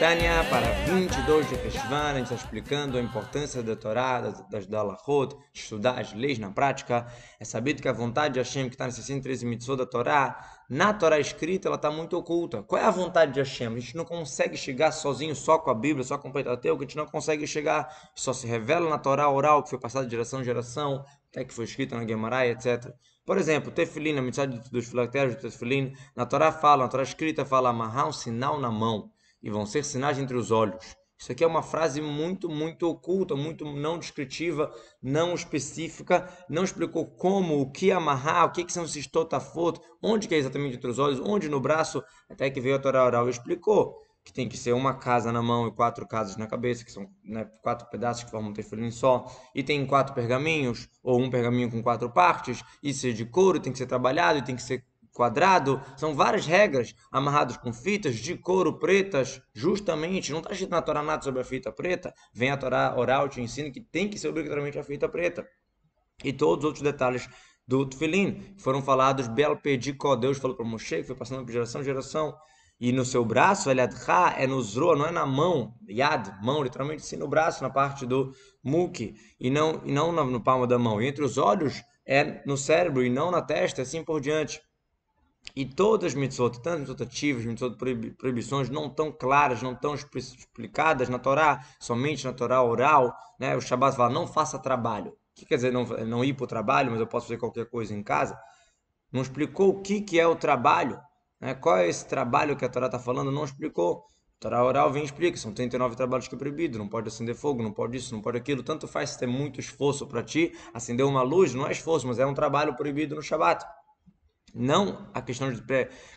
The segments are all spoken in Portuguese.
Tânia para 22 de a gente está explicando a importância da Torá, das Dalahot, estudar as leis na prática. É sabido que a vontade de Hashem, que está nas 613 mitzvot da Torá, na Torá escrita, ela está muito oculta. Qual é a vontade de Hashem? A gente não consegue chegar sozinho, só com a Bíblia, só com o Pentateuco, a gente não consegue chegar, só se revela na Torá oral, que foi passada de geração em geração, até que foi escrita na Gemara, etc. Por exemplo, Tefilin, a mitzvah dos filactérios do Tefilin, na Torá fala, na Torá escrita fala amarrar um sinal na mão e vão ser sinais entre os olhos. Isso aqui é uma frase muito, muito oculta, muito não descritiva, não específica, não explicou como, o que amarrar, o que, que são esses totafot, onde que é exatamente entre os olhos, onde no braço, até que veio a Torá oral e explicou que tem que ser uma casa na mão e quatro casas na cabeça, que são né, quatro pedaços que formam um tefilim só, e tem quatro pergaminhos, ou um pergaminho com quatro partes, e ser é de couro, tem que ser trabalhado, e tem que ser quadrado, são várias regras amarradas com fitas de couro pretas, justamente, não está escrito na Torá nada sobre a fita preta, vem a Torá oral te ensina que tem que ser obrigatoriamente a fita preta. E todos os outros detalhes do Tufilim foram falados, Bel Pedicó, Deus falou para Moshe, que foi passando de geração em geração, e no seu braço, ha é no zro não é na mão, Yad, mão, literalmente sim no braço, na parte do Muki, e não, e não no, no palmo da mão. E entre os olhos, é no cérebro e não na testa, assim por diante. E todas as mitzvot, tanto mitzvot ativas, mitzvot proibi, proibições, não tão claras, não tão explicadas na Torá, somente na Torá oral. Né? O Shabbat fala, não faça trabalho. O que quer dizer não, não ir para o trabalho, mas eu posso fazer qualquer coisa em casa? Não explicou o que, que é o trabalho. Né? Qual é esse trabalho que a Torá está falando? Não explicou. A Torá oral vem e explica. São 39 trabalhos que é proibido. Não pode acender fogo, não pode isso, não pode aquilo. Tanto faz se tem muito esforço para ti. Acender uma luz não é esforço, mas é um trabalho proibido no Shabbat. Não a questão de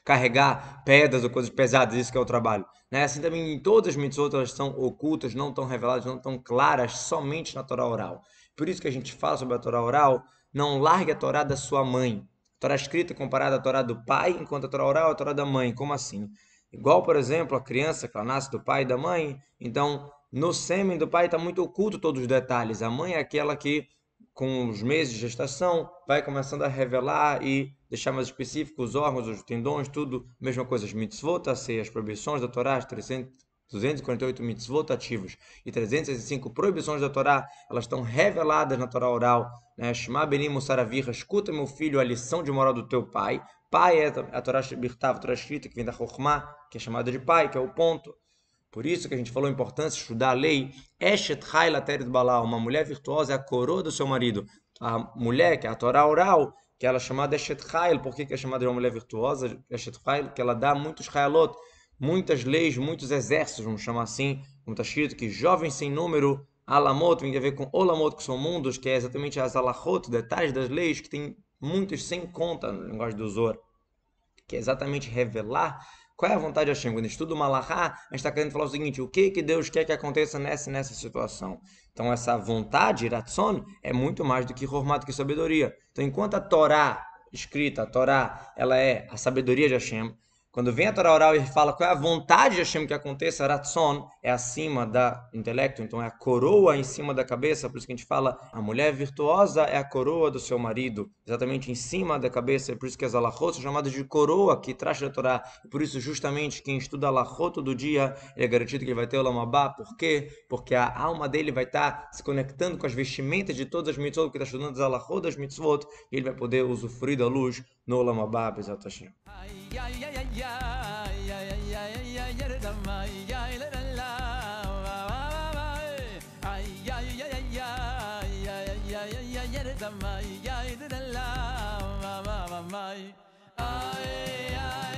carregar pedras ou coisas pesadas, isso que é o trabalho. Né? Assim também em todas as mitos elas são ocultas, não tão reveladas, não tão claras, somente na Torá oral. Por isso que a gente fala sobre a Torá oral, não largue a Torá da sua mãe. A Torá escrita comparada à Torá do pai, enquanto a Torá oral é a Torá da mãe. Como assim? Igual, por exemplo, a criança que ela nasce do pai e da mãe, então no sêmen do pai está muito oculto todos os detalhes. A mãe é aquela que com os meses de gestação, vai começando a revelar e deixar mais específico os órgãos, os tendões, tudo. Mesma coisa, as mitzvot, as proibições da Torá, as 300, 248 mitzvot ativos e 305 proibições da Torá, elas estão reveladas na Torá oral. Né? Shema benim escuta meu filho a lição de moral do teu pai. Pai é a Torá birtav, a Torá escrita, que vem da Chokhmah, que é chamada de pai, que é o ponto. Por isso que a gente falou a importância de estudar a lei. Eshet Hailatarit Balá, uma mulher virtuosa é a coroa do seu marido. A mulher, que é a Torá oral, que ela é chamada Eshet Hail. Por que, que é chamada de uma mulher virtuosa? Eshet Hail, que ela dá muitos Hailot, muitas leis, muitos exércitos, vamos chamar assim. Como está escrito que jovens sem número, Alamot, tem a ver com Olamot, que são mundos, que é exatamente as Alahot, detalhes das leis, que tem muitos sem conta no linguagem do Zor. Que é exatamente revelar qual é a vontade de Hashem? Quando a gente estuda o Malahá, a gente está querendo falar o seguinte: o que, que Deus quer que aconteça nessa nessa situação? Então, essa vontade, Ratson, é muito mais do que formato que sabedoria. Então, enquanto a Torá escrita, a Torá, ela é a sabedoria de Hashem, quando vem a Torá oral e fala qual é a vontade de Hashem que aconteça, Ratzon é acima da intelecto, então é a coroa em cima da cabeça, por isso que a gente fala a mulher virtuosa é a coroa do seu marido, exatamente em cima da cabeça, é por isso que as alahot são chamadas de coroa que traz a Torá, e por isso justamente quem estuda alahot todo dia, ele é garantido que ele vai ter o lamabá, por quê? Porque a alma dele vai estar tá se conectando com as vestimentas de todas as mitzvot, que está estudando as alahot das mitzvot, e ele vai poder usufruir da luz no lamabá, exatamente. Hashem. da ay, ay, ay, la ay, ay, ay, ay, ay, ay,